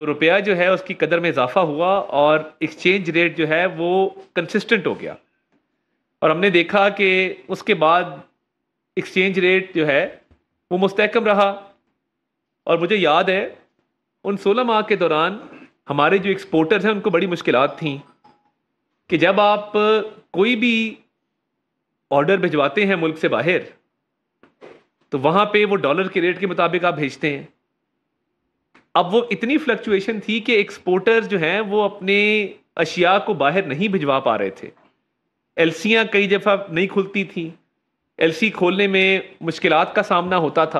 तो रुपया जो है उसकी कदर में इजाफा हुआ और एक्सचेंज रेट जो है वो कंसिस्टेंट हो गया और हमने देखा कि उसके बाद एक्सचेंज रेट जो है वो मुस्तकम रहा और मुझे याद है उन सोलह माह के दौरान हमारे जो एक्सपोर्टर्स हैं उनको बड़ी मुश्किल थी कि जब आप कोई भी ऑर्डर भिजवाते हैं मुल्क से बाहर तो वहाँ पे वो डॉलर के रेट के मुताबिक आप भेजते हैं अब वो इतनी फ्लक्चुएशन थी कि एक्सपोर्टर्स जो हैं वो अपने अशिया को बाहर नहीं भिजवा पा रहे थे एलसियाँ कई दफ़ा नहीं खुलती थी एलसी खोलने में मुश्किल का सामना होता था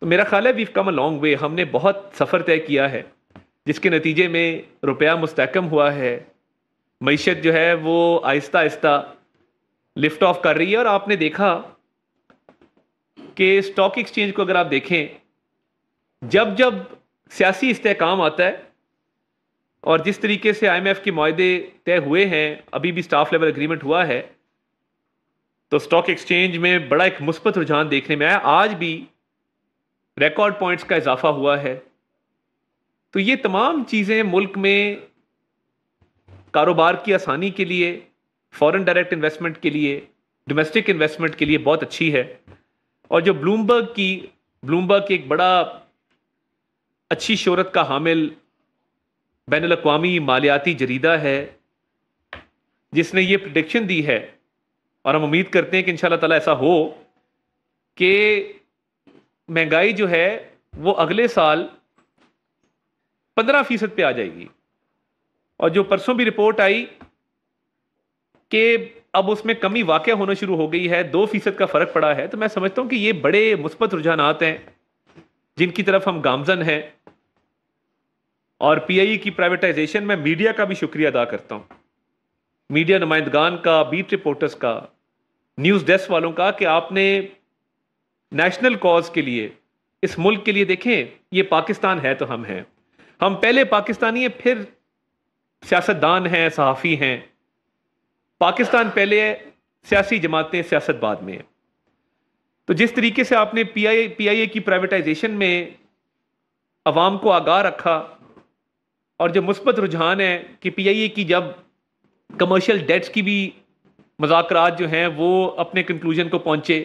तो मेरा ख्याल है we come a long way हमने बहुत सफ़र तय किया है जिसके नतीजे में रुपया मुस्तकम हुआ है मीशत जो है वो आहिस्ता आहिस्ता लिफ्ट ऑफ कर रही है और आपने देखा कि स्टॉक एक्सचेंज को अगर आप देखें जब जब सियासी इस्तेकाम आता है और जिस तरीके से आईएमएफ के माहे तय हुए हैं अभी भी स्टाफ लेवल अग्रीमेंट हुआ है तो स्टॉक एक्सचेंज में बड़ा एक मुस्बत रुझान देखने में आया आज भी रिकॉर्ड पॉइंट्स का इजाफा हुआ है तो ये तमाम चीज़ें मुल्क में कारोबार की आसानी के लिए फॉरेन डायरेक्ट इन्वेस्टमेंट के लिए डोमेस्टिक इन्वेस्टमेंट के लिए बहुत अच्छी है और जो ब्लूमबर्ग की ब्लूमबर्ग एक बड़ा अच्छी शहरत का हामिल बैन अवी मालियाती जरीदा है जिसने ये प्रडिक्शन दी है और हम उम्मीद करते हैं कि इन ताला ऐसा हो कि महंगाई जो है वो अगले साल पंद्रह फीसद पर आ जाएगी और जो परसों भी रिपोर्ट आई कि अब उसमें कमी वाक़ होना शुरू हो गई है दो फीसद का फ़र्क पड़ा है तो मैं समझता हूँ कि ये बड़े मुस्बत रुझानात हैं जिनकी तरफ हम गामजन हैं और पीआईई e की प्राइवेटाइजेशन में मीडिया का भी शुक्रिया अदा करता हूं मीडिया नुमाइंदगान का बीट रिपोर्टर्स का न्यूज़ डेस्क वालों का कि आपने नेशनल कॉज के लिए इस मुल्क के लिए देखें ये पाकिस्तान है तो हम हैं हम पहले पाकिस्तानी हैं फिर सियासतदान हैं सहाफ़ी हैं पाकिस्तान पहले सियासी जमातें सियासत बाद में हैं तो जिस तरीके से आपने पी आई पी आई ए की प्राइवेटाइजेशन में आवाम को आगाह रखा और जो मुस्बत रुझान है कि पी आई ए की जब कमर्शियल डेट्स की भी मजाक जो हैं वो अपने कंक्लूजन को पहुँचे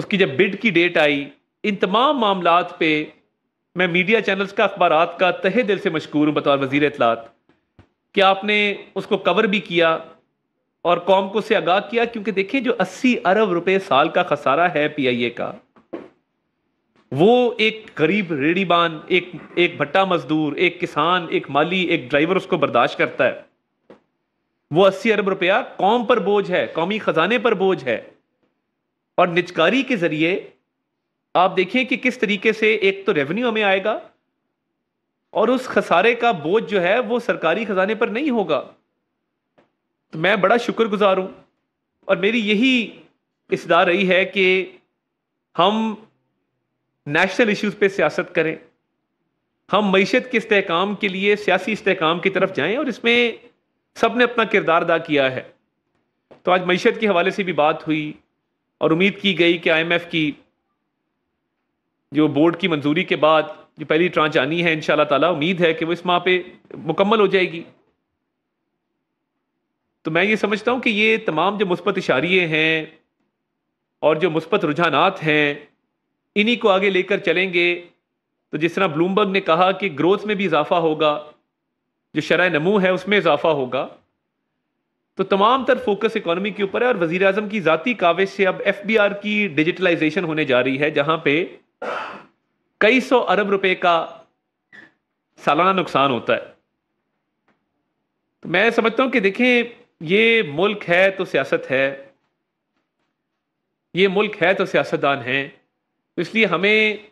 उसकी जब बिड की डेट आई इन तमाम मामला पे मैं मीडिया चैनल्स का अखबार का तहे दिल से मशहूर हूँ बतौर वजीर इतलात कि आपने उसको कवर भी किया और कौम को से आगाह किया क्योंकि देखिए जो 80 अरब रुपए साल का खसारा है पीआईए का वो एक गरीब रेडीबान एक एक भट्टा मजदूर एक किसान एक माली एक ड्राइवर उसको बर्दाश्त करता है वो 80 अरब रुपया कौम पर बोझ है कौमी खजाने पर बोझ है और निचकारी के जरिए आप देखें कि किस तरीके से एक तो रेवेन्यू हमें आएगा और उस खसारे का बोझ जो है वो सरकारी खजाने पर नहीं होगा तो मैं बड़ा शुक्रगुजार हूँ और मेरी यही इसदा रही है कि हम नेशनल इश्यूज़ पे सियासत करें हम मीशत के इसकाम के लिए सियासी इसकाम की तरफ जाएं और इसमें सब ने अपना किरदार अदा किया है तो आज मीशत के हवाले से भी बात हुई और उम्मीद की गई कि आईएमएफ की जो बोर्ड की मंजूरी के बाद जो पहली ट्रांच आनी है इन ताला उम्मीद है कि वो इस माह पे मुकम्मल हो जाएगी तो मैं ये समझता हूँ कि ये तमाम जो मुस्बत इशारे हैं और जो मुस्बत रुझानात हैं इन्हीं को आगे लेकर चलेंगे तो जिस तरह ब्लूमबर्ग ने कहा कि ग्रोथ में भी इजाफा होगा जो शरा नमू है उसमें इजाफा होगा तो तमाम तर फोकस इकोनॉमी के ऊपर है और वज़ी अजम की ज़ाती काविश से अब एफ बी आर की डिजिटलाइजेशन होने जा रही है जहाँ पे कई सौ अरब रुपए का सालाना नुकसान होता है तो मैं समझता हूँ कि देखें ये मुल्क है तो सियासत है ये मुल्क है तो सियासतदान है तो इसलिए हमें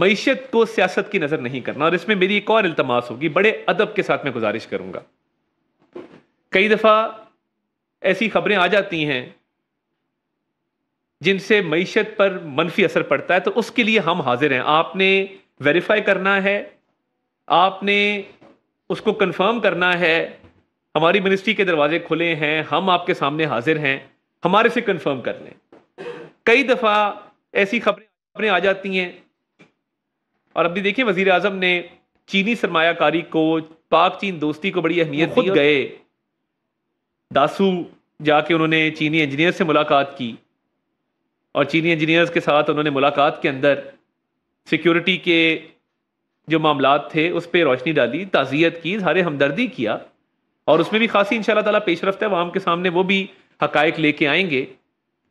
मीशत को सियासत की नज़र नहीं करना और इसमें मेरी एक और अल्तमास होगी बड़े अदब के साथ मैं गुजारिश करूँगा कई दफ़ा ऐसी खबरें आ जाती हैं जिनसे मीशत पर मनफी असर पड़ता है तो उसके लिए हम हाजिर हैं आपने वेरीफाई करना है आपने उसको कंफर्म करना है हमारी मिनिस्ट्री के दरवाजे खुले हैं हम आपके सामने हाजिर हैं हमारे से कंफर्म कर लें कई दफ़ा ऐसी खबरें खबरें आ जाती हैं और अभी देखिए वजीर अजम ने चीनी सरमाकारी को पाक चीन दोस्ती को बड़ी अहमियत खुद गए दासू जाके उन्होंने चीनी इंजीनियर से मुलाकात की और चीनी इंजीनियर्स के साथ उन्होंने मुलाकात के अंदर सिक्योरिटी के जो मामला थे उस पर रोशनी डाली ताज़ियत की सारे हमदर्दी किया और उसमें भी खासी इन ताला पेश रफ्त है वहाँ के सामने वो भी हकायक लेके आएंगे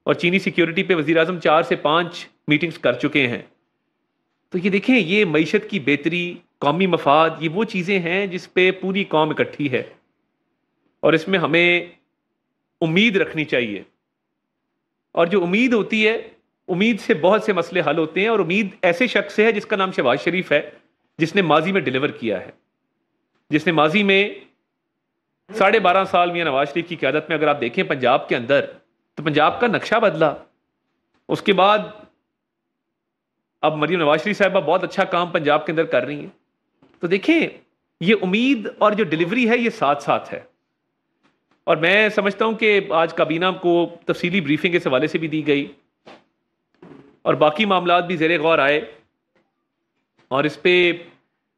और चीनी सिक्योरिटी पे वजी अजम चार से पाँच मीटिंग्स कर चुके हैं तो ये देखें ये मीशत की बेहतरी कौमी मफाद ये वो चीज़ें हैं जिस पर पूरी कौम इकट्ठी है और इसमें हमें उम्मीद रखनी चाहिए और जो उम्मीद होती है उम्मीद से बहुत से मसले हल होते हैं और उम्मीद ऐसे शख्स से है जिसका नाम शहबाज शरीफ है जिसने माजी में डिलीवर किया है जिसने माजी में साढ़े बारह साल मियाँ नवाज शरीफ की क्यादत में अगर आप देखें पंजाब के अंदर तो पंजाब का नक्शा बदला उसके बाद अब मरीम नवाज शरीफ साहबा बहुत अच्छा काम पंजाब के अंदर कर रही हैं तो देखें ये उम्मीद और जो डिलीवरी है ये साथ साथ है और मैं समझता हूँ कि आज काबीना को तफसीली ब्रीफिंग इस हवाले से भी दी गई और बाकी मामला भी जेर गौर आए और इस पर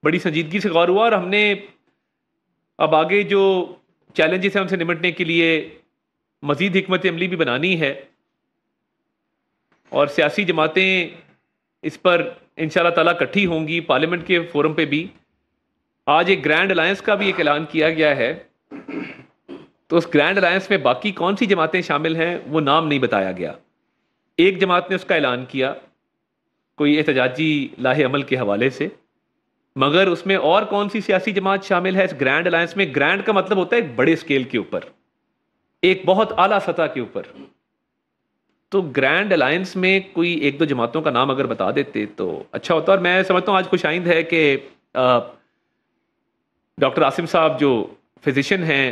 बड़ी संजीदगी से गौर हुआ और हमने अब आगे जो चैलेंजेस हैं उनसे निमटने के लिए मज़ीद हमत अमली भी बनानी है और सियासी जमातें इस पर इन ताला इकट्ठी होंगी पार्लियामेंट के फोरम पे भी आज एक ग्रैंड अलायंस का भी एक ऐलान किया गया है तो उस ग्रैंड अलायंस में बाकी कौन सी जमातें शामिल हैं वो नाम नहीं बताया गया एक जमात ने उसका ऐलान किया कोई एहतजाजी लाहे अमल के हवाले से मगर उसमें और कौन सी सियासी जमात शामिल है इस ग्रैंड अलायंस में ग्रैंड का मतलब होता है बड़े स्केल के ऊपर एक बहुत आला सतह के ऊपर तो ग्रैंड अलायंस में कोई एक दो जमातों का नाम अगर बता देते तो अच्छा होता और मैं समझता हूँ आज खुश आइंद है कि डॉक्टर आसिम साहब जो फिजिशन हैं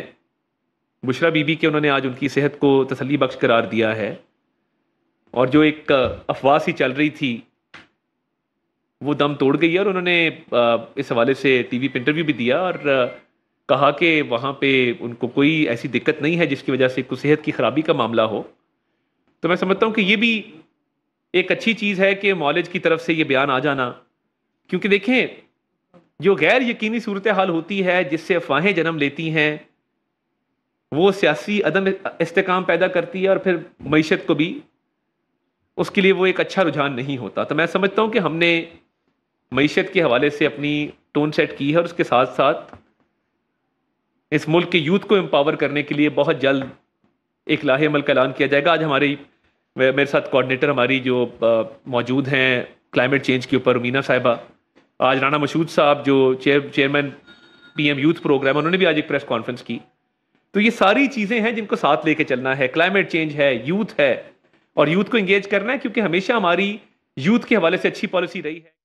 बुशरा बीबी के उन्होंने आज उनकी सेहत को तसली बख्श करार दिया है और जो एक अफवाह सी चल रही थी वो दम तोड़ गई है और उन्होंने इस हवाले से टीवी पर इंटरव्यू भी दिया और कहा कि वहाँ पे उनको कोई ऐसी दिक्कत नहीं है जिसकी वजह से कुछ सेहत की ख़राबी का मामला हो तो मैं समझता हूँ कि ये भी एक अच्छी चीज़ है कि मॉलेज की तरफ से ये बयान आ जाना क्योंकि देखें जो गैर यकीनी सूरत हाल होती है जिससे अफवाहें जन्म लेती हैं वो सियासी अदम इसकाम पैदा करती है और फिर मीशत को भी उसके लिए वो एक अच्छा रुझान नहीं होता तो मैं समझता हूँ कि हमने मीशत के हवाले से अपनी टोन सेट की है और उसके साथ साथ इस मुल्क के यूथ को एम्पावर करने के लिए बहुत जल्द एक लाहे अमल का ऐलान किया जाएगा आज हमारी मेरे साथ कोऑर्डिनेटर हमारी जो मौजूद हैं क्लाइमेट चेंज के ऊपर मीना साहिबा आज राना मशहूद साहब जो chair chairman PM youth programme उन्होंने भी आज एक प्रेस कॉन्फ्रेंस की तो ये सारी चीज़ें हैं जिनको साथ लेके चलना है क्लाइमेट चेंज है यूथ है और यूथ को इंगेज करना है क्योंकि हमेशा हमारी यूथ के हवाले से अच्छी पॉलिसी रही है